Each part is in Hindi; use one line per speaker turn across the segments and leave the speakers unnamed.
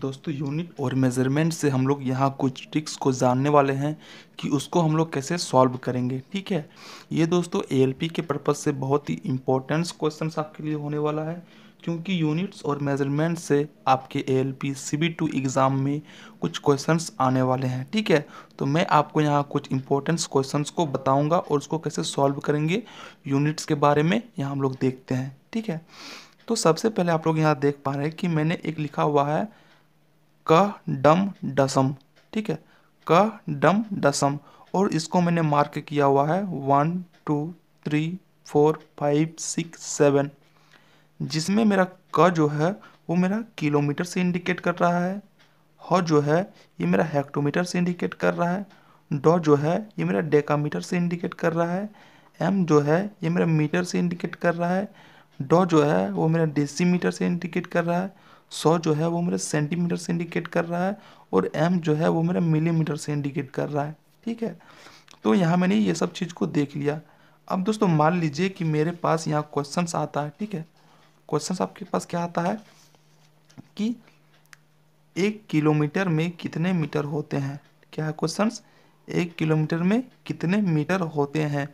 दोस्तों यूनिट और मेज़रमेंट से हम लोग यहाँ कुछ ट्रिक्स को जानने वाले हैं कि उसको हम लोग कैसे सॉल्व करेंगे ठीक है ये दोस्तों ए के पर्पज़ से बहुत ही इम्पोर्टेंस क्वेश्चन आपके लिए होने वाला है क्योंकि यूनिट्स और मेजरमेंट से आपके A L P C B two exam में कुछ क्वेश्चंस आने वाले हैं ठीक है तो मैं आपको यहाँ कुछ इंपॉर्टेंस क्वेश्चंस को बताऊंगा और उसको कैसे सॉल्व करेंगे यूनिट्स के बारे में यहाँ हम लोग देखते हैं ठीक है तो सबसे पहले आप लोग यहाँ देख पा रहे हैं कि मैंने एक लिखा हुआ है क डम डसम ठीक है क डम डसम और इसको मैंने मार्क किया हुआ है one two three four five six seven जिसमें मेरा क जो है वो मेरा किलोमीटर से इंडिकेट कर रहा है ह जो है ये मेरा हेक्टोमीटर से इंडिकेट कर रहा है ड जो है ये मेरा डेकामीटर से इंडिकेट कर रहा है एम जो है ये मेरा मीटर से इंडिकेट कर रहा है डो जो है वो मेरा डेसीमीटर से इंडिकेट कर रहा है सौ जो है वो मेरे सेंटीमीटर से इंडिकेट कर रहा है और एम जो है वो मेरा मिलीमीटर से इंडिकेट कर रहा है ठीक है तो यहाँ मैंने ये सब चीज़ को देख लिया अब दोस्तों मान लीजिए कि मेरे पास यहाँ क्वेश्चन आता है ठीक है क्वेश्चन आपके पास क्या आता है कि एक किलोमीटर में कितने मीटर होते हैं क्या है क्वेश्चन एक किलोमीटर में कितने मीटर होते हैं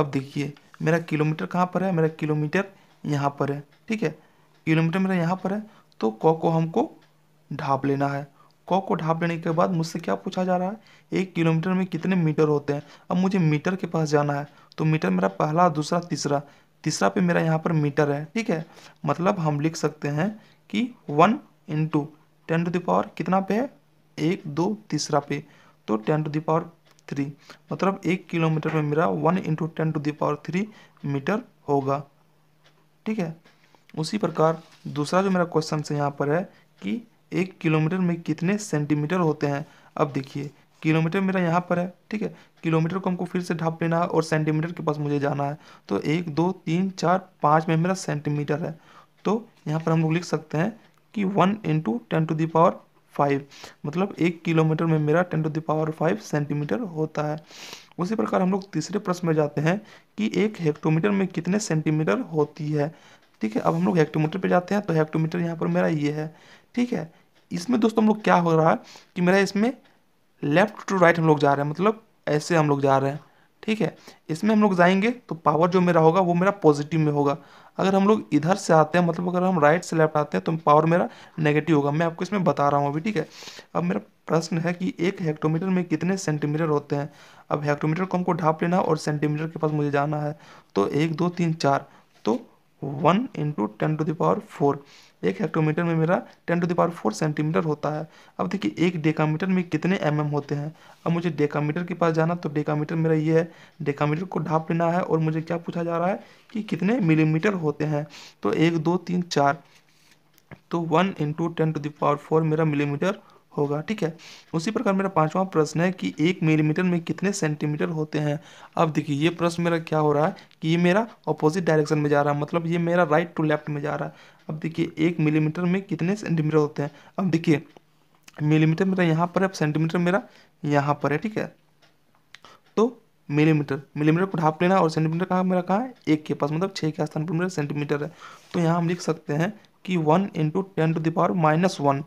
अब देखिए मेरा किलोमीटर कहाँ पर है मेरा किलोमीटर यहाँ पर है ठीक है किलोमीटर मेरा यहाँ पर है तो क को हमको ढाप लेना है क को ढाप लेने के बाद मुझसे क्या पूछा जा रहा है एक किलोमीटर में कितने मीटर होते हैं अब मुझे मीटर के पास जाना है तो मीटर मेरा पहला दूसरा तीसरा तीसरा पे मेरा यहाँ पर मीटर है ठीक है मतलब हम लिख सकते हैं कि one into ten to the power कितना पे है एक दो तीसरा पे तो टेन टू दावर थ्री मतलब एक किलोमीटर में मेरा one into ten to the power three metre होगा ठीक है उसी प्रकार दूसरा जो मेरा क्वेश्चन से यहाँ पर है कि एक किलोमीटर में कितने सेंटीमीटर होते हैं अब देखिए किलोमीटर मेरा यहाँ पर है ठीक है किलोमीटर को हमको फिर से ढाप लेना है और सेंटीमीटर के पास मुझे जाना है तो एक दो तीन चार पाँच में मेरा सेंटीमीटर है तो यहाँ पर हम लोग लिख सकते हैं कि one into ten to the power five मतलब एक किलोमीटर में मेरा ten to the power five centimetre होता है उसी प्रकार हम लोग तीसरे प्रश्न में जाते हैं कि एक हेक्टोमीटर में कितने सेंटीमीटर होती है ठीक है अब हम लोग हेक्टोमीटर पे जाते हैं तो हेक्टोमीटर यहाँ पर मेरा ये है ठीक है इसमें दोस्तों हम लोग क्या हो रहा है कि मेरा इसमें लेफ्ट टू राइट हम लोग जा रहे हैं मतलब ऐसे हम लोग जा रहे हैं ठीक है इसमें हम लोग जाएंगे तो पावर जो मेरा होगा वो मेरा पॉजिटिव में होगा अगर हम लोग इधर से आते हैं मतलब अगर हम राइट से लेफ्ट आते हैं तो पावर मेरा नेगेटिव होगा मैं आपको इसमें बता रहा हूँ अभी ठीक है अब मेरा प्रश्न है कि एक हेक्टोमीटर में कितने सेंटीमीटर होते हैं अब हेक्टोमीटर को हमको ढाप लेना और सेंटीमीटर के पास मुझे जाना है तो एक दो तीन चार तो one into ten to the power power four एक हेक्टोमीटर में मेरा ten to the power four centimetre होता है अब देखिए एक डेकामीटर में कितने एम mm होते हैं अब मुझे डेकामीटर के पास जाना तो डेकामीटर मेरा ये है डेकामीटर को ढाप लेना है और मुझे क्या पूछा जा रहा है कि कितने मिलीमीटर होते हैं तो एक दो तीन चार तो one into ten to the power four मेरा मिलीमीटर होगा ठीक है उसी प्रकार मेरा पांचवा प्रश्न है कि एक मिलीमीटर में कितने सेंटीमीटर होते हैं अब देखिए ये प्रश्न मेरा क्या हो रहा है कि ये मेरा अपोजिट डायरेक्शन में जा रहा है मतलब ये मेरा राइट टू लेफ्ट में जा रहा है अब देखिए एक मिलीमीटर में कितने सेंटीमीटर होते हैं अब देखिए मिलीमीटर मेरा यहाँ पर है सेंटीमीटर मेरा यहाँ पर है ठीक है तो मिलीमीटर मिलीमीटर को ढाप लेना और सेंटीमीटर कहाँ मेरा कहाँ है एक के पास मतलब छः के स्थान पर मेरा सेंटीमीटर है तो यहाँ हम लिख सकते हैं कि one into ten to the power minus one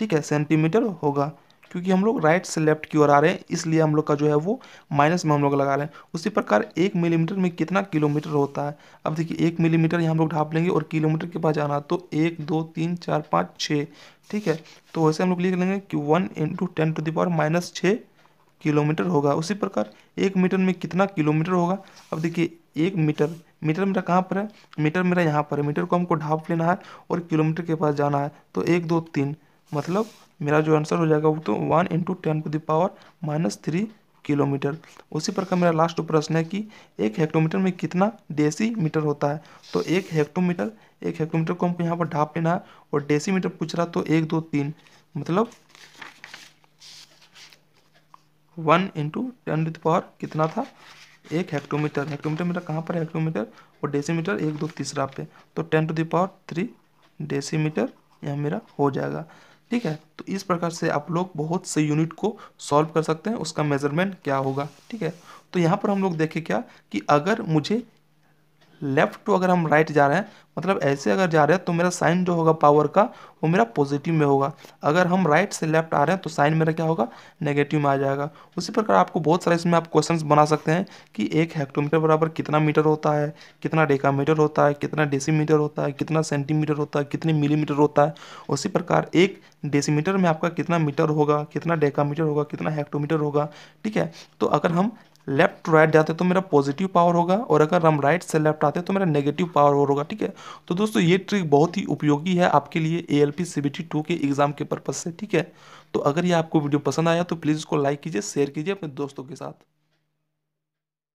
ठीक है सेंटीमीटर होगा क्योंकि हम लोग राइट से लेफ्ट की ओर आ रहे हैं इसलिए हम लोग का जो है वो माइनस में हम लोग लगा रहे हैं उसी प्रकार एक मिलीमीटर में कितना किलोमीटर होता है अब देखिए एक मिलीमीटर यहाँ हम लोग ढाप लेंगे और किलोमीटर के पास जाना तो एक दो तीन चार पाँच छः ठीक है तो वैसे हम लोग लिख लेंगे कि one into ten to the power minus छः किलोमीटर होगा उसी प्रकार एक मीटर में कितना किलोमीटर होगा अब देखिए एक मीटर मीटर मेरा कहाँ पर है मीटर मेरा यहाँ पर है मीटर को हमको ढाप लेना है और किलोमीटर के पास जाना है तो एक दो तीन मतलब मेरा जो आंसर हो जाएगा वो तो one into ten to the power minus three kilometre उसी प्रकार मेरा लास्ट प्रश्न है कि एक हेक्टोमीटर में कितना डेसी मीटर होता है तो एक हेक्टोमीटर एक हेक्टोमीटर को हमको यहाँ पर ढाप लेना है और डेसी मीटर पूछ रहा तो एक दो तीन मतलब one into ten to the power कितना था एक हेक्टोमीटर हेक्टोमीटर मेरा कहाँ पर हेक्टोमीटर और डेसीमीटर एक दो तीसरा पे तो ten to the power three decimetre यह मेरा हो जाएगा ठीक है तो इस प्रकार से आप लोग बहुत से यूनिट को सॉल्व कर सकते हैं उसका मेजरमेंट क्या होगा ठीक है तो यहाँ पर हम लोग देखें क्या कि अगर मुझे लेफ़्ट टू अगर हम राइट जा रहे हैं मतलब ऐसे अगर जा रहे हैं तो मेरा साइन जो होगा पावर का वो मेरा पॉजिटिव में होगा अगर हम राइट से लेफ्ट आ रहे हैं तो साइन मेरा क्या होगा नेगेटिव में आ जाएगा उसी प्रकार आपको बहुत सारे इसमें आप क्वेश्चन बना सकते हैं कि एक हेक्टोमीटर बराबर कितना मीटर होता है कितना डेकामीटर होता है कितना डेसीमीटर होता है कितना सेंटीमीटर होता है कितने मिलीमीटर होता है उसी प्रकार एक डेसीमीटर में आपका कितना मीटर होगा कितना डेकामीटर होगा कितना हेक्टोमीटर होगा ठीक है तो अगर हम लेफ्ट टू राइट जाते तो मेरा पॉजिटिव पावर होगा और अगर हम राइट से लेफ्ट आते तो मेरा नेगेटिव पावर होगा ठीक है तो दोस्तों ये ट्रिक बहुत ही उपयोगी है आपके लिए ए एलपी सीबीटी टू के एग्जाम के पर्पज से ठीक है तो अगर ये आपको वीडियो पसंद आया तो प्लीज़ इसको लाइक कीजिए शेयर कीजिए अपने दोस्तों के साथ